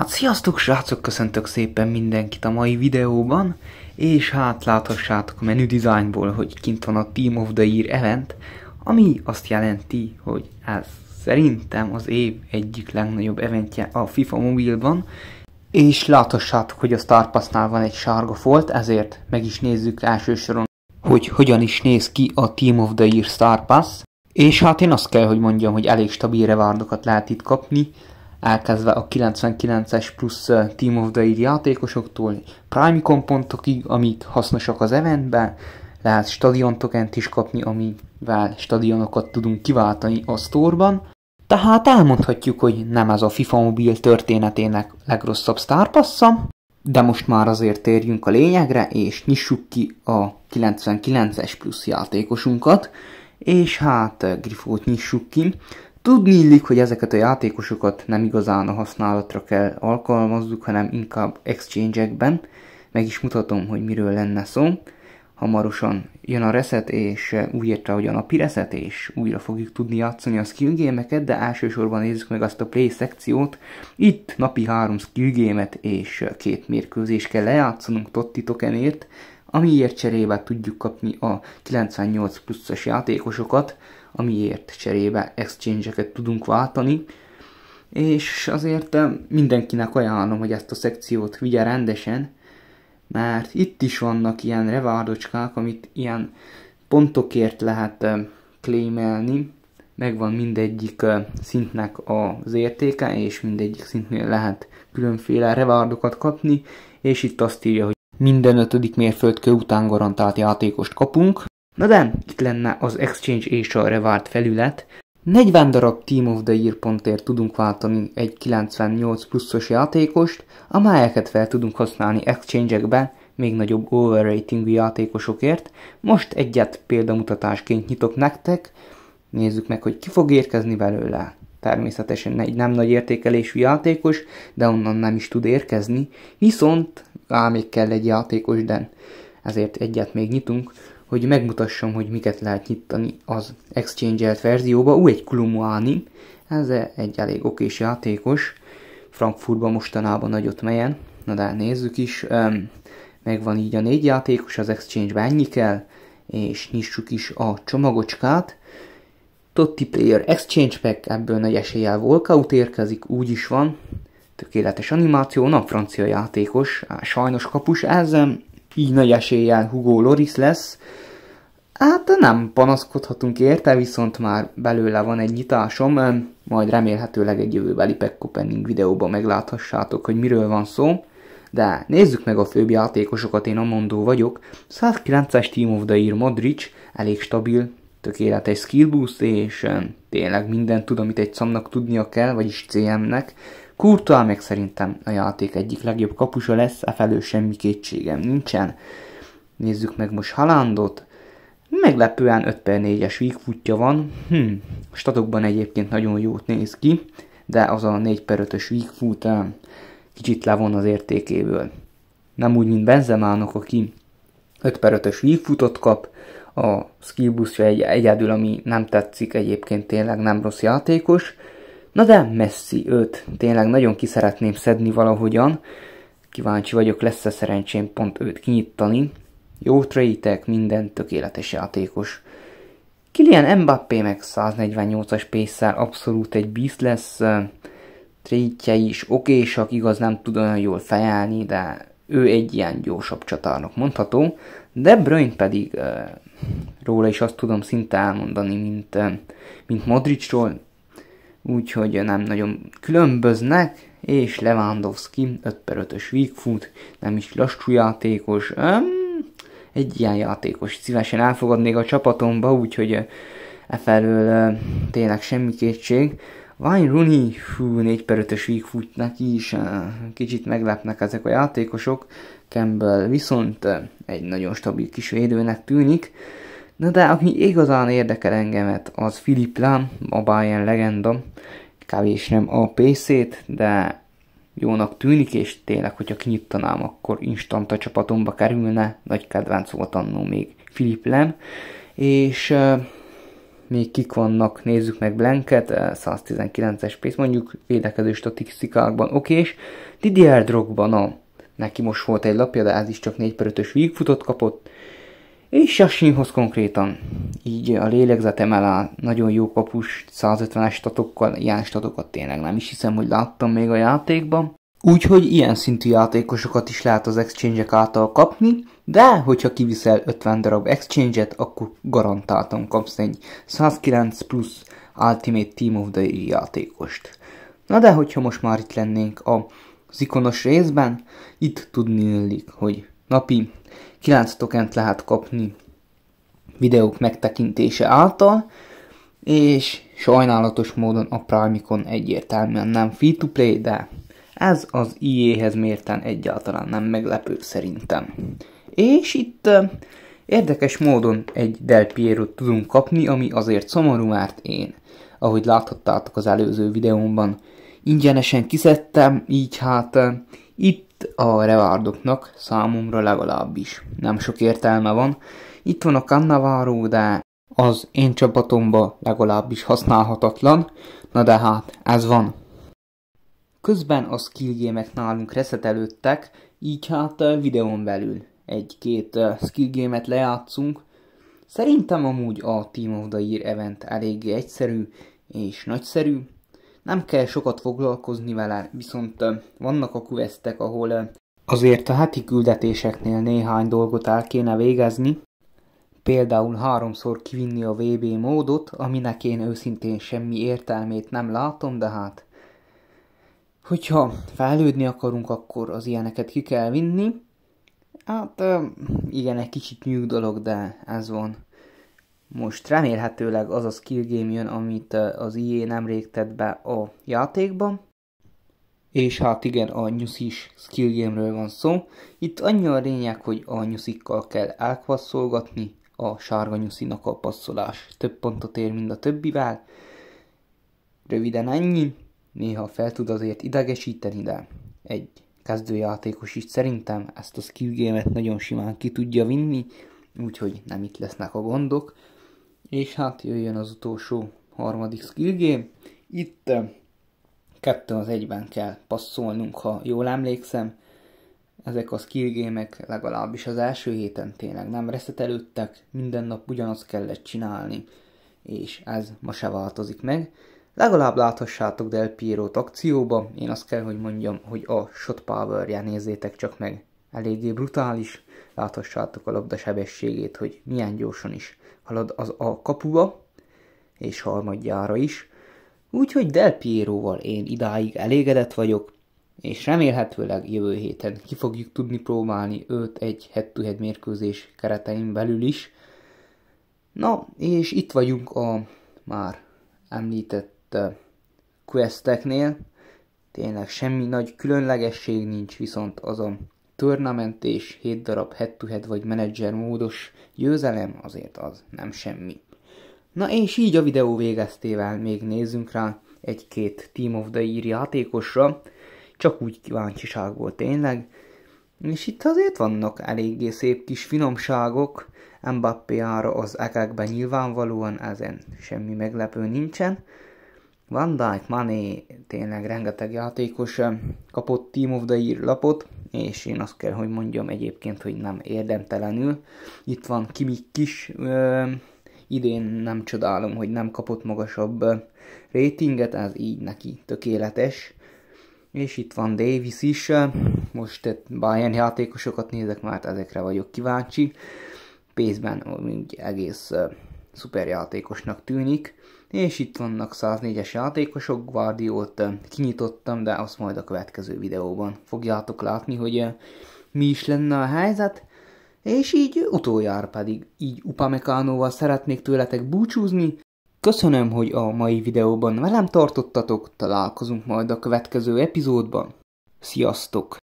Hát sziasztok srácok, köszöntök szépen mindenkit a mai videóban, és hát láthassátok a menü designból, hogy kint van a Team of the Year event, ami azt jelenti, hogy ez szerintem az év egyik legnagyobb eventje a FIFA mobilban, és láthassátok, hogy a Star Pass-nál van egy sárga folt, ezért meg is nézzük elsősoron, hogy hogyan is néz ki a Team of the Year Star Pass, és hát én azt kell, hogy mondjam, hogy elég stabil revárdokat lehet itt kapni, elkezdve a 99-es plusz Team of the Year játékosoktól, Prime pontokig, amik hasznosak az eventben, lehet stadion tokent is kapni, amivel stadionokat tudunk kiváltani a sztorban. Tehát elmondhatjuk, hogy nem ez a FIFA mobil történetének legrosszabb sztárpassza, de most már azért térjünk a lényegre, és nyissuk ki a 99-es plusz játékosunkat, és hát grifót nyissuk ki. Tudni illik, hogy ezeket a játékosokat nem igazán a használatra kell alkalmazzuk, hanem inkább exchange-ekben. Meg is mutatom, hogy miről lenne szó. Hamarosan jön a reset, és úgy érte, hogy a napi reset, és újra fogjuk tudni játszani a skill gémeket, de elsősorban nézzük meg azt a play szekciót. Itt napi három skill gémet és két mérkőzés kell lejátszanunk Totti tokenért, amiért cserébe tudjuk kapni a 98 pluszos játékosokat, amiért cserébe exchange-eket tudunk váltani, és azért eh, mindenkinek ajánlom, hogy ezt a szekciót vigye rendesen, mert itt is vannak ilyen revárdocskák, amit ilyen pontokért lehet klémelni, eh, megvan mindegyik eh, szintnek az értéke, és mindegyik szintnél lehet különféle revárdokat kapni, és itt azt írja, hogy minden ötödik mérföldkő után garantált játékost kapunk, Na de, itt lenne az Exchange és a várt felület. 40 darab Team of the Year pontért tudunk váltani egy 98 pluszos játékost, amelyeket fel tudunk használni exchange-ekbe, még nagyobb overratingű játékosokért. Most egyet példamutatásként nyitok nektek, nézzük meg, hogy ki fog érkezni belőle. Természetesen egy nem nagy értékelésű játékos, de onnan nem is tud érkezni, viszont ám még kell egy játékos, de ezért egyet még nyitunk hogy megmutassam, hogy miket lehet nyitani az exchange verzióba. új egy Kulumuani, ez egy elég okés játékos, Frankfurtban mostanában nagyot melyen, na de nézzük is, um, megvan így a négy játékos, az exchange ennyi kell, és nyissuk is a csomagocskát. Totti Player Exchange Pack, ebből nagy eséllyel Volkaut érkezik, úgy is van, tökéletes animáció, nem francia játékos, sajnos kapus, ez így nagy eséllyel Hugo Loris lesz. Hát nem panaszkodhatunk érte, viszont már belőle van egy nyitásom, majd remélhetőleg egy jövőbeli Pekko Penning videóban megláthassátok, hogy miről van szó. De nézzük meg a főbb játékosokat, én a mondó vagyok. 109-es Team of the Year Modric, elég stabil, tökéletes skill boost, és tényleg mindent tud, amit egy szamnak tudnia kell, vagyis CM-nek. Courtois meg szerintem a játék egyik legjobb kapusa lesz, a felő semmi kétségem nincsen. Nézzük meg most Halandot. Meglepően 5 per 4-es vígfutja van. Hm, statokban egyébként nagyon jót néz ki, de az a 4 per 5-ös vígfut eh, kicsit levon az értékéből. Nem úgy, mint Benzemának, aki 5 per 5-ös vígfutot kap, a skillbuszja egy, egyedül, ami nem tetszik, egyébként tényleg nem rossz játékos, Na de Messi 5, tényleg nagyon ki szeretném szedni valahogyan. Kíváncsi vagyok, lesz-e szerencsém pont őt kinyitani. Jó traitek, minden tökéletes játékos. Kilian Mbappé meg 148-as pésszel abszolút egy bíz lesz. Trétje is okésak, igaz nem tud olyan jól fejelni, de ő egy ilyen gyorsabb csatárnak mondható. De Bruyne pedig eh, róla is azt tudom szinte elmondani, mint, eh, mint Modricról, úgyhogy nem nagyon különböznek, és Lewandowski 5 per 5-ös weakfoot, nem is lassú játékos, um, egy ilyen játékos szívesen elfogadnék a csapatomba, úgyhogy e felől e, tényleg semmi kétség. Wayne Rooney, fú, 4 per 5-ös weakfoot neki is, e, kicsit meglepnek ezek a játékosok, Campbell viszont e, egy nagyon stabil kis védőnek tűnik, Na de ami igazán érdekel engemet, az Philip Lam, a Bayern legenda. kávés nem a PC-t, de jónak tűnik, és tényleg, hogyha kinyitanám, akkor instant a csapatomba kerülne. Nagy kedvenc volt annó még Philip Lam. És még kik vannak, nézzük meg Blanket, 119-es pénz, mondjuk védekező statisztikákban és Didier Drogban a neki most volt egy lapja, de ez is csak 4 per 5-ös végfutott kapott. És Sasinhoz konkrétan. Így a lélegzetem a nagyon jó kapus 150-es statokkal, ilyen statokat tényleg nem is hiszem, hogy láttam még a játékban. Úgyhogy ilyen szintű játékosokat is lehet az exchange-ek által kapni, de hogyha kiviszel 50 darab exchange-et, akkor garantáltan kapsz egy 109 plusz Ultimate Team of the Year játékost. Na de hogyha most már itt lennénk a ikonos részben, itt tudni illik, hogy napi 9 tokent lehet kapni videók megtekintése által, és sajnálatos módon a prime egyértelműen nem free-to-play, de ez az IE-hez mérten egyáltalán nem meglepő szerintem. És itt érdekes módon egy Del piero tudunk kapni, ami azért szomorú, mert én, ahogy láthattátok az előző videómban, ingyenesen kiszedtem, így hát itt a revárdoknak, számomra legalábbis. Nem sok értelme van. Itt van a Cannavaro, de az én csapatomba legalábbis használhatatlan. Na de hát, ez van. Közben a skillgémek nálunk reszetelődtek, így hát eh, videón belül egy-két eh, skillgémet lejátszunk. Szerintem amúgy a Team of the Year event eléggé egyszerű és nagyszerű, nem kell sokat foglalkozni vele, viszont vannak a questek, ahol azért a heti küldetéseknél néhány dolgot el kéne végezni, például háromszor kivinni a VB módot, aminek én őszintén semmi értelmét nem látom, de hát hogyha fejlődni akarunk, akkor az ilyeneket ki kell vinni. Hát igen, egy kicsit nyűg dolog, de ez van. Most remélhetőleg az a skill game jön, amit eh, az IE nemrég tett be a játékban. És hát igen, a nyuszis skill game-ről van szó. Itt annyi a lényeg, hogy a nyuszikkal kell elkvasszolgatni, a sárga nyuszinak a passzolás több pontot ér, mint a többivel. Röviden ennyi, néha fel tud azért idegesíteni, de egy kezdőjátékos is szerintem ezt a skill game-et nagyon simán ki tudja vinni, úgyhogy nem itt lesznek a gondok. És hát jöjjön az utolsó harmadik skill game. Itt eh, kettő az egyben kell passzolnunk, ha jól emlékszem. Ezek a skill gémek legalábbis az első héten tényleg nem reszetelődtek, minden nap ugyanazt kellett csinálni, és ez ma se változik meg. Legalább láthassátok Del Piero-t akcióba, én azt kell, hogy mondjam, hogy a Shot power nézzétek csak meg. Eléggé brutális, láthassátok a labda sebességét, hogy milyen gyorsan is halad az a kapuba, és harmadjára is. Úgyhogy Del Pieroval én idáig elégedett vagyok, és remélhetőleg jövő héten ki fogjuk tudni próbálni őt egy head to -head mérkőzés keretein belül is. Na, és itt vagyunk a már említett eh, questeknél. Tényleg semmi nagy különlegesség nincs, viszont az a tournament és 7 darab head-to-head vagy menedzser módos győzelem azért az nem semmi. Na és így a videó végeztével még nézzünk rá egy-két Team of the Year játékosra, csak úgy kíváncsiságból tényleg. És itt azért vannak eléggé szép kis finomságok, Mbappé ára az ekekben nyilvánvalóan ezen semmi meglepő nincsen, van Dijk, Mané, tényleg rengeteg játékos eh, kapott Team of the Year lapot, és én azt kell, hogy mondjam egyébként, hogy nem érdemtelenül. Itt van Kimik is, ö, eh, idén nem csodálom, hogy nem kapott magasabb eh, ratinget, ez így neki tökéletes. És itt van Davis is, most Bayern játékosokat nézek, mert ezekre vagyok kíváncsi. Pénzben úgy egész szuper játékosnak tűnik. És itt vannak 104-es játékosok, Guardiót kinyitottam, de azt majd a következő videóban fogjátok látni, hogy mi is lenne a helyzet. És így utoljára pedig így upamecanoval szeretnék tőletek búcsúzni. Köszönöm, hogy a mai videóban velem tartottatok, találkozunk majd a következő epizódban. Sziasztok!